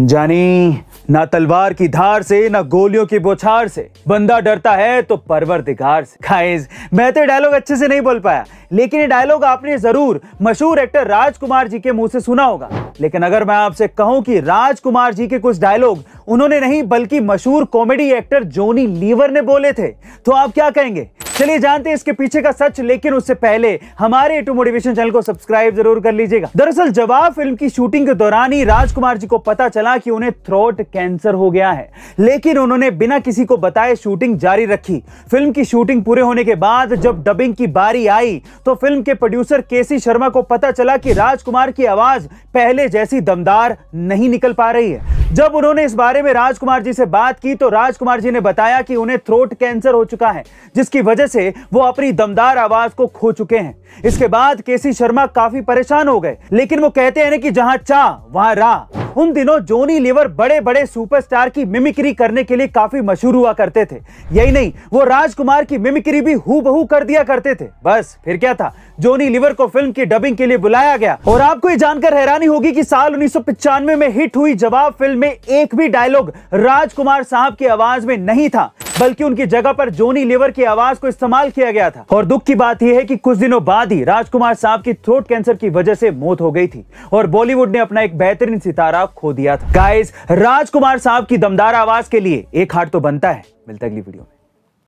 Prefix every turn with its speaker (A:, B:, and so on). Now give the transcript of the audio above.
A: जानी ना तलवार की धार से ना गोलियों की बोछार से बंदा डरता है तो परवर दिगार से गाइस मैं तो डायलॉग अच्छे से नहीं बोल पाया लेकिन ये डायलॉग आपने जरूर मशहूर एक्टर राजकुमार जी के मुंह से सुना होगा लेकिन अगर मैं आपसे कहूं कि राजकुमार जी के कुछ डायलॉग उन्होंने नहीं बल्कि मशहूर कॉमेडी एक्टर जोनी लीवर ने बोले थे तो आप क्या कहेंगे चलिए जानते हैं इसके पीछे का सच लेकिन उससे पहले हमारे मोटिवेशन चैनल को सब्सक्राइब जरूर कर लीजिएगा दरअसल जवाब फिल्म की शूटिंग के दौरान ही राजकुमार जी को पता चला कि उन्हें थ्रोट कैंसर हो गया है लेकिन उन्होंने बिना किसी को बताए शूटिंग जारी रखी फिल्म की शूटिंग पूरे होने के बाद जब डबिंग की बारी आई तो फिल्म के प्रोड्यूसर के शर्मा को पता चला कि राजकुमार की आवाज पहले जैसी दमदार नहीं निकल पा रही है जब उन्होंने इस बारे में राजकुमार जी से बात की तो राजकुमार जी ने बताया कि उन्हें थ्रोट कैंसर हो चुका है जिसकी वजह से वो अपनी दमदार आवाज को खो चुके हैं इसके बाद केसी शर्मा काफी परेशान हो गए लेकिन वो कहते हैं कि जहां चाह वहां राह उन दिनों जोनी लिवर बड़े बड़े सुपरस्टार की मिमिक्री करने के लिए काफी मशहूर हुआ करते थे यही नहीं वो राजकुमार की मिमिक्री भी हु बहू कर दिया करते थे बस फिर क्या था जोनी लिवर को फिल्म की डबिंग के लिए बुलाया गया और आपको ये जानकर हैरानी होगी कि साल उन्नीस में हिट हुई जवाब फिल्म में एक भी डायलॉग राजकुमार साहब की आवाज में नहीं था बल्कि उनकी जगह पर जोनी लिवर की आवाज को इस्तेमाल किया गया था और दुख की बात यह है कि कुछ दिनों बाद ही राजकुमार साहब की थ्रोट कैंसर की वजह से मौत हो गई थी और बॉलीवुड ने अपना एक बेहतरीन सितारा खो दिया था गाइज राजकुमार साहब की दमदार आवाज के लिए एक हाथ तो बनता है मिलता अगली वीडियो में